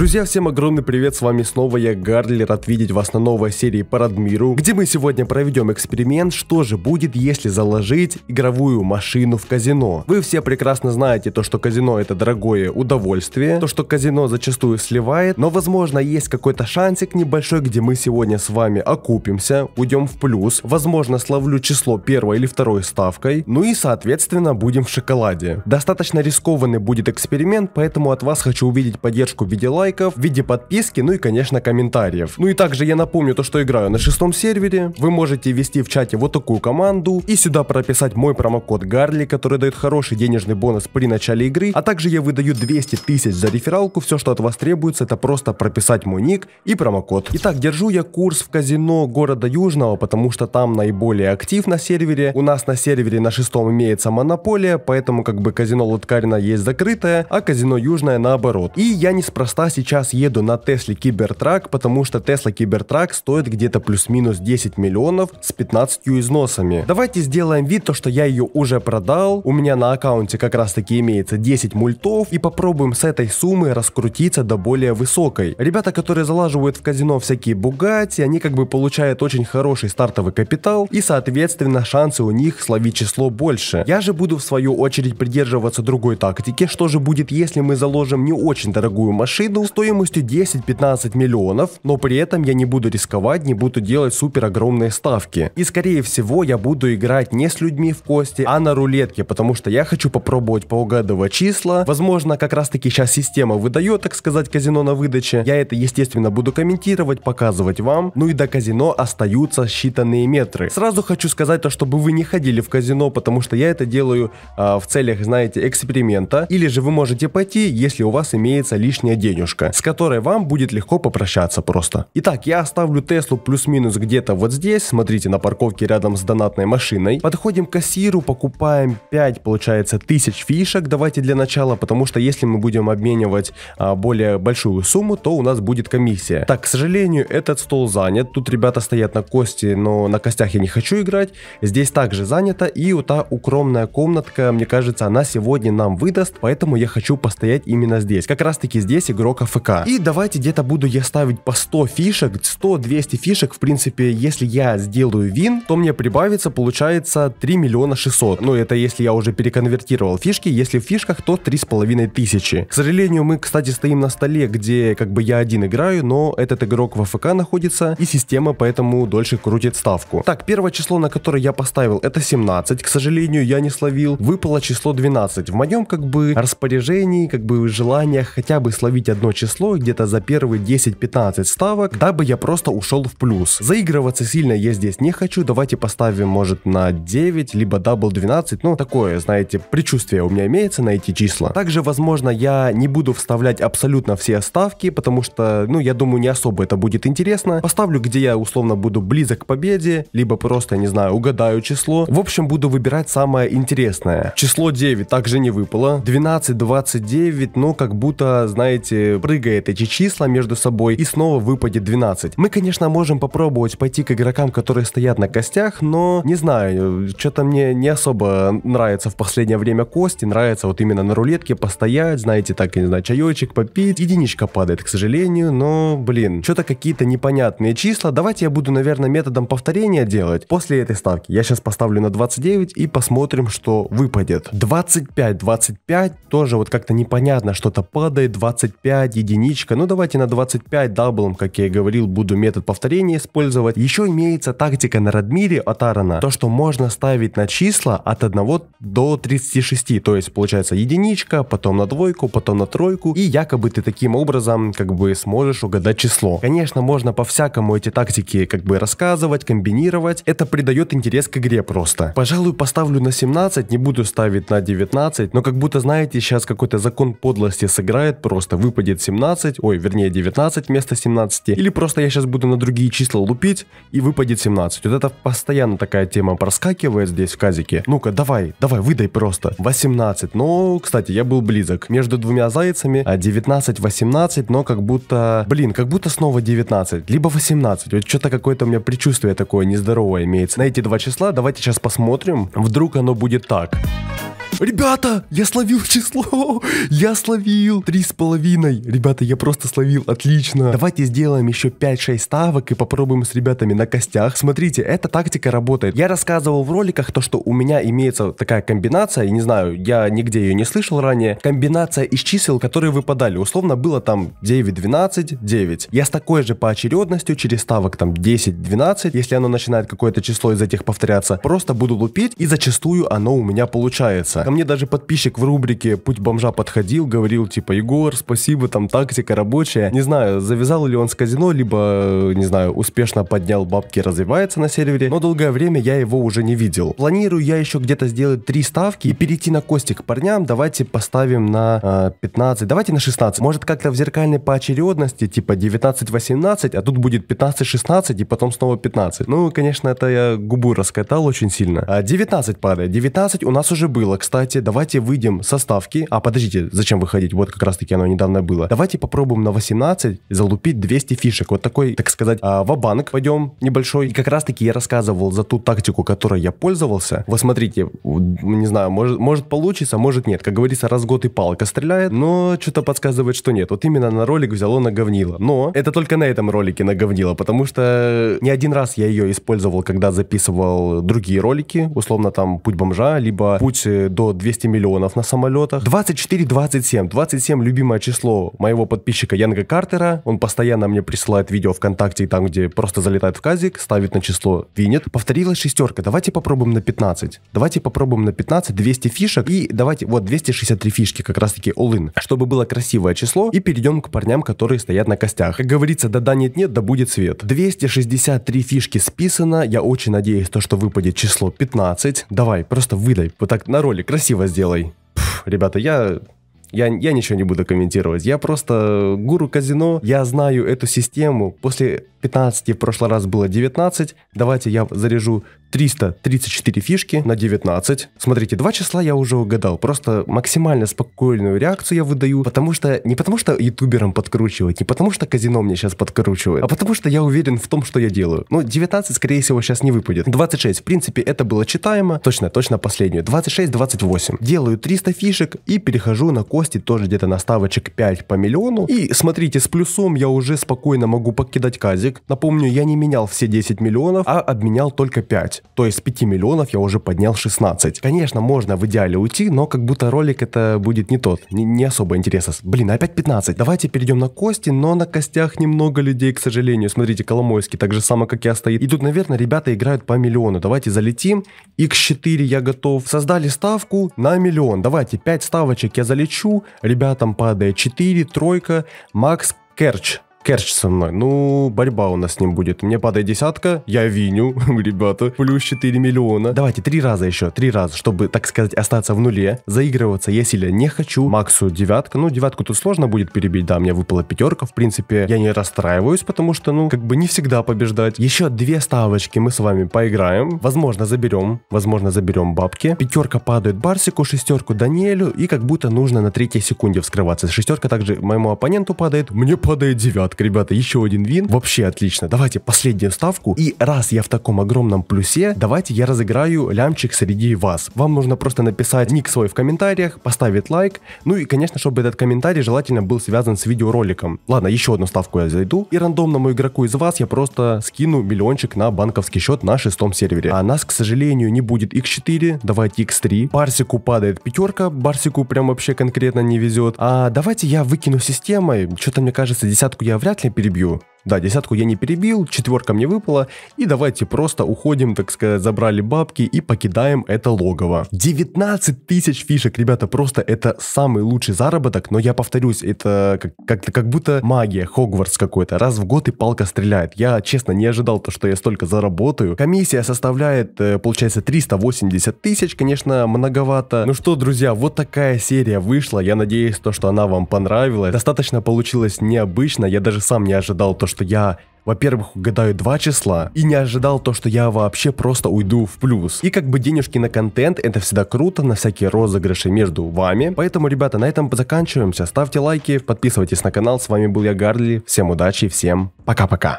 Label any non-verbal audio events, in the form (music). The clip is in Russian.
Друзья, всем огромный привет, с вами снова я, Гарли, рад видеть вас на новой серии по Радмиру, где мы сегодня проведем эксперимент, что же будет, если заложить игровую машину в казино. Вы все прекрасно знаете то, что казино это дорогое удовольствие, то, что казино зачастую сливает, но возможно есть какой-то шансик небольшой, где мы сегодня с вами окупимся, уйдем в плюс, возможно словлю число первой или второй ставкой, ну и соответственно будем в шоколаде. Достаточно рискованный будет эксперимент, поэтому от вас хочу увидеть поддержку в виде лайка, лайков, в виде подписки, ну и, конечно, комментариев. Ну и также я напомню то, что играю на шестом сервере. Вы можете ввести в чате вот такую команду и сюда прописать мой промокод Гарли, который дает хороший денежный бонус при начале игры. А также я выдаю 200 тысяч за рефералку. Все, что от вас требуется, это просто прописать мой ник и промокод. Итак, держу я курс в казино города Южного, потому что там наиболее актив на сервере. У нас на сервере на шестом имеется монополия, поэтому как бы казино Лоткарина есть закрытое, а казино Южное наоборот. И я неспроста сейчас сейчас еду на Тесле Кибертрак, потому что Тесла Кибертрак стоит где-то плюс-минус 10 миллионов с 15 износами. Давайте сделаем вид, то, что я ее уже продал, у меня на аккаунте как раз таки имеется 10 мультов, и попробуем с этой суммы раскрутиться до более высокой. Ребята, которые залаживают в казино всякие бугати, они как бы получают очень хороший стартовый капитал, и соответственно шансы у них словить число больше. Я же буду в свою очередь придерживаться другой тактики, что же будет, если мы заложим не очень дорогую машину, буду стоимостью 10-15 миллионов, но при этом я не буду рисковать, не буду делать супер огромные ставки. И скорее всего я буду играть не с людьми в кости, а на рулетке, потому что я хочу попробовать поугадывать числа. Возможно, как раз таки сейчас система выдает, так сказать, казино на выдаче. Я это, естественно, буду комментировать, показывать вам. Ну и до казино остаются считанные метры. Сразу хочу сказать то, чтобы вы не ходили в казино, потому что я это делаю э, в целях, знаете, эксперимента. Или же вы можете пойти, если у вас имеется лишняя денежка солнышко, с которой вам будет легко попрощаться просто. Итак, я оставлю Теслу плюс-минус где-то вот здесь, смотрите, на парковке рядом с донатной машиной. Подходим к кассиру, покупаем 5, получается, тысяч фишек, давайте для начала, потому что если мы будем обменивать а, более большую сумму, то у нас будет комиссия. Так, к сожалению, этот стол занят, тут ребята стоят на кости, но на костях я не хочу играть, здесь также занято, и вот та укромная комнатка, мне кажется, она сегодня нам выдаст, поэтому я хочу постоять именно здесь. Как раз таки здесь игрок потока ФК. И давайте где-то буду я ставить по 100 фишек, 100-200 фишек, в принципе, если я сделаю вин, то мне прибавится, получается, 3 миллиона 600. Ну, это если я уже переконвертировал фишки, если в фишках, то 3,5 тысячи. К сожалению, мы, кстати, стоим на столе, где как бы я один играю, но этот игрок в АФК находится, и система поэтому дольше крутит ставку. Так, первое число, на которое я поставил, это 17. К сожалению, я не словил. Выпало число 12. В моем как бы распоряжении, как бы желаниях хотя бы словить одно одно число где-то за первые 10-15 ставок, дабы я просто ушел в плюс. Заигрываться сильно я здесь не хочу, давайте поставим может на 9, либо дабл 12, ну такое, знаете, предчувствие у меня имеется на эти числа. Также, возможно, я не буду вставлять абсолютно все ставки, потому что, ну, я думаю, не особо это будет интересно. Поставлю, где я условно буду близок к победе, либо просто, не знаю, угадаю число. В общем, буду выбирать самое интересное. Число 9 также не выпало. 12, 29, но как будто, знаете, прыгает эти числа между собой и снова выпадет 12. Мы, конечно, можем попробовать пойти к игрокам, которые стоят на костях, но не знаю, что-то мне не особо нравится в последнее время кости, нравится вот именно на рулетке постоять, знаете, так, не знаю, чаечек попить. Единичка падает, к сожалению, но, блин, что-то какие-то непонятные числа. Давайте я буду, наверное, методом повторения делать после этой ставки. Я сейчас поставлю на 29 и посмотрим, что выпадет. 25, 25, тоже вот как-то непонятно, что-то падает, 25, 25, единичка, ну давайте на 25 даблом, как я и говорил, буду метод повторения использовать. Еще имеется тактика на Радмире от Арана, то что можно ставить на числа от 1 до 36, то есть получается единичка, потом на двойку, потом на тройку, и якобы ты таким образом как бы сможешь угадать число. Конечно, можно по-всякому эти тактики как бы рассказывать, комбинировать, это придает интерес к игре просто. Пожалуй, поставлю на 17, не буду ставить на 19, но как будто, знаете, сейчас какой-то закон подлости сыграет, просто выпадет будет 17, ой, вернее 19 вместо 17, или просто я сейчас буду на другие числа лупить и выпадет 17. Вот это постоянно такая тема проскакивает здесь в казике. Ну-ка, давай, давай, выдай просто. 18, ну, кстати, я был близок. Между двумя зайцами 19-18, а но как будто, блин, как будто снова 19, либо 18. Вот что-то какое-то у меня предчувствие такое нездоровое имеется. На эти два числа давайте сейчас посмотрим, вдруг оно будет так. Так. Ребята, я словил число. Я словил три с половиной. Ребята, я просто словил. Отлично. Давайте сделаем еще 5-6 ставок и попробуем с ребятами на костях. Смотрите, эта тактика работает. Я рассказывал в роликах то, что у меня имеется такая комбинация. Не знаю, я нигде ее не слышал ранее. Комбинация из чисел, которые выпадали. Условно было там 9, 12, 9. Я с такой же поочередностью через ставок там 10, 12, если оно начинает какое-то число из этих повторяться, просто буду лупить и зачастую оно у меня получается. Ко а мне даже подписчик в рубрике «Путь бомжа» подходил, говорил, типа, Егор, спасибо, там тактика рабочая. Не знаю, завязал ли он с казино, либо, не знаю, успешно поднял бабки, развивается на сервере, но долгое время я его уже не видел. Планирую я еще где-то сделать три ставки и перейти на кости к парням. Давайте поставим на э, а, 15, давайте на 16. Может как-то в зеркальной поочередности, типа 19-18, а тут будет 15-16 и потом снова 15. Ну, конечно, это я губу раскатал очень сильно. А 19 падает. 19 у нас уже было, кстати кстати, давайте выйдем со ставки. А, подождите, зачем выходить? Вот как раз-таки оно недавно было. Давайте попробуем на 18 залупить 200 фишек. Вот такой, так сказать, а, ва-банк пойдем небольшой. И как раз-таки я рассказывал за ту тактику, которой я пользовался. Вот смотрите, не знаю, может, может получится, может нет. Как говорится, раз год и палка стреляет, но что-то подсказывает, что нет. Вот именно на ролик взяло наговнило. Но это только на этом ролике наговнило, потому что не один раз я ее использовал, когда записывал другие ролики, условно там «Путь бомжа», либо «Путь э, до 200 миллионов на самолетах. 24-27, 27 любимое число моего подписчика Янга Картера. Он постоянно мне присылает видео ВКонтакте, там, где просто залетает в казик, ставит на число винет. Повторилась шестерка, давайте попробуем на 15. Давайте попробуем на 15, 200 фишек и давайте, вот 263 фишки, как раз таки all-in, чтобы было красивое число. И перейдем к парням, которые стоят на костях. Как говорится, да-да, нет-нет, да будет свет. 263 фишки списано, я очень надеюсь, то, что выпадет число 15. Давай, просто выдай, вот так на ролик, красиво красиво сделай. Пфф, ребята, я я, я ничего не буду комментировать. Я просто гуру казино, я знаю эту систему. После 15 в прошлый раз было 19. Давайте я заряжу 334 фишки на 19. Смотрите, два числа я уже угадал. Просто максимально спокойную реакцию я выдаю, потому что не потому что ютуберам подкручивать, не потому что казино мне сейчас подкручивает, а потому что я уверен в том, что я делаю. Ну, 19, скорее всего, сейчас не выпадет. 26, в принципе, это было читаемо. Точно, точно последнюю. 26, 28. Делаю 300 фишек и перехожу на кости тоже где-то на ставочек 5 по миллиону. И смотрите, с плюсом я уже спокойно могу покидать казик. Напомню, я не менял все 10 миллионов, а обменял только 5. 5. То есть с 5 миллионов я уже поднял 16. Конечно, можно в идеале уйти, но как будто ролик это будет не тот. Не, не особо интересно. Блин, опять 15. Давайте перейдем на кости, но на костях немного людей, к сожалению. Смотрите, Коломойский так же само, как я, стоит. И тут, наверное, ребята играют по миллиону. Давайте залетим. X4 я готов. Создали ставку на миллион. Давайте 5 ставочек я залечу. Ребятам падает 4, тройка. Макс Керч Керч со мной. Ну, борьба у нас с ним будет. Мне падает десятка, я виню, (laughs) ребята. Плюс 4 миллиона. Давайте три раза еще, три раза, чтобы, так сказать, остаться в нуле. Заигрываться я сильно не хочу. Максу девятка. Ну, девятку тут сложно будет перебить. Да, мне выпала пятерка. В принципе, я не расстраиваюсь, потому что, ну, как бы не всегда побеждать. Еще две ставочки мы с вами поиграем. Возможно, заберем. Возможно, заберем бабки. Пятерка падает Барсику, шестерку Даниэлю. И как будто нужно на третьей секунде вскрываться. Шестерка также моему оппоненту падает. Мне падает девятка Ладка, ребята, еще один вин. Вообще отлично. Давайте последнюю ставку. И раз я в таком огромном плюсе, давайте я разыграю лямчик среди вас. Вам нужно просто написать ник свой в комментариях, поставить лайк. Ну и, конечно, чтобы этот комментарий желательно был связан с видеороликом. Ладно, еще одну ставку я зайду. И рандомному игроку из вас я просто скину миллиончик на банковский счет на шестом сервере. А нас, к сожалению, не будет x4, давайте x3. Барсику падает пятерка, Барсику прям вообще конкретно не везет. А давайте я выкину системой. Что-то мне кажется, десятку я вряд ли перебью. Да, десятку я не перебил, четверка мне выпала, и давайте просто уходим, так сказать, забрали бабки и покидаем это логово. 19 тысяч фишек, ребята, просто это самый лучший заработок, но я повторюсь, это как, как, как будто магия, Хогвартс какой-то, раз в год и палка стреляет. Я, честно, не ожидал то, что я столько заработаю. Комиссия составляет, э, получается, 380 тысяч, конечно, многовато. Ну что, друзья, вот такая серия вышла, я надеюсь, то, что она вам понравилась. Достаточно получилось необычно, я даже сам не ожидал то, что я во-первых, угадаю два числа, и не ожидал то, что я вообще просто уйду в плюс. И как бы денежки на контент, это всегда круто, на всякие розыгрыши между вами. Поэтому, ребята, на этом заканчиваемся. Ставьте лайки, подписывайтесь на канал. С вами был я, Гарли. Всем удачи, всем пока-пока.